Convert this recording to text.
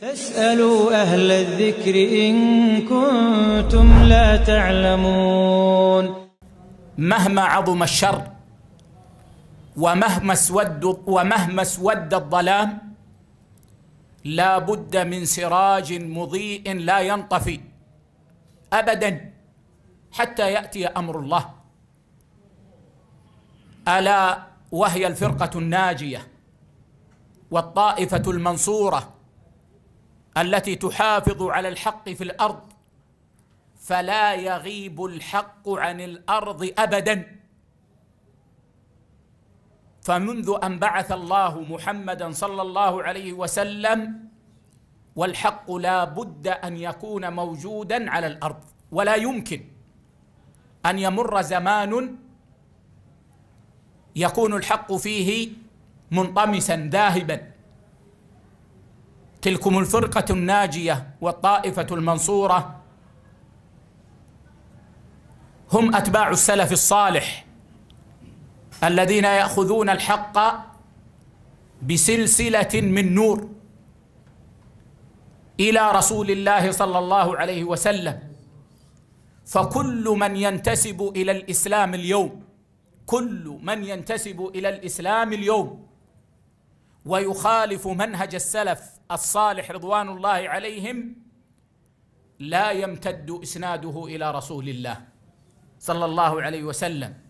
فاسألوا أهل الذكر إن كنتم لا تعلمون مهما عظم الشر ومهما اسود ومهما اسود الظلام لا بد من سراج مضيء لا ينطفي أبدا حتى يأتي أمر الله ألا وهي الفرقة الناجية والطائفة المنصورة التي تحافظ على الحق في الارض فلا يغيب الحق عن الارض ابدا فمنذ ان بعث الله محمدا صلى الله عليه وسلم والحق لا بد ان يكون موجودا على الارض ولا يمكن ان يمر زمان يكون الحق فيه منطمسا ذاهبا تلكم الفرقة الناجية والطائفة المنصورة هم أتباع السلف الصالح الذين يأخذون الحق بسلسلة من نور إلى رسول الله صلى الله عليه وسلم فكل من ينتسب إلى الإسلام اليوم كل من ينتسب إلى الإسلام اليوم ويخالف منهج السلف الصالح رضوان الله عليهم لا يمتد اسناده الى رسول الله صلى الله عليه وسلم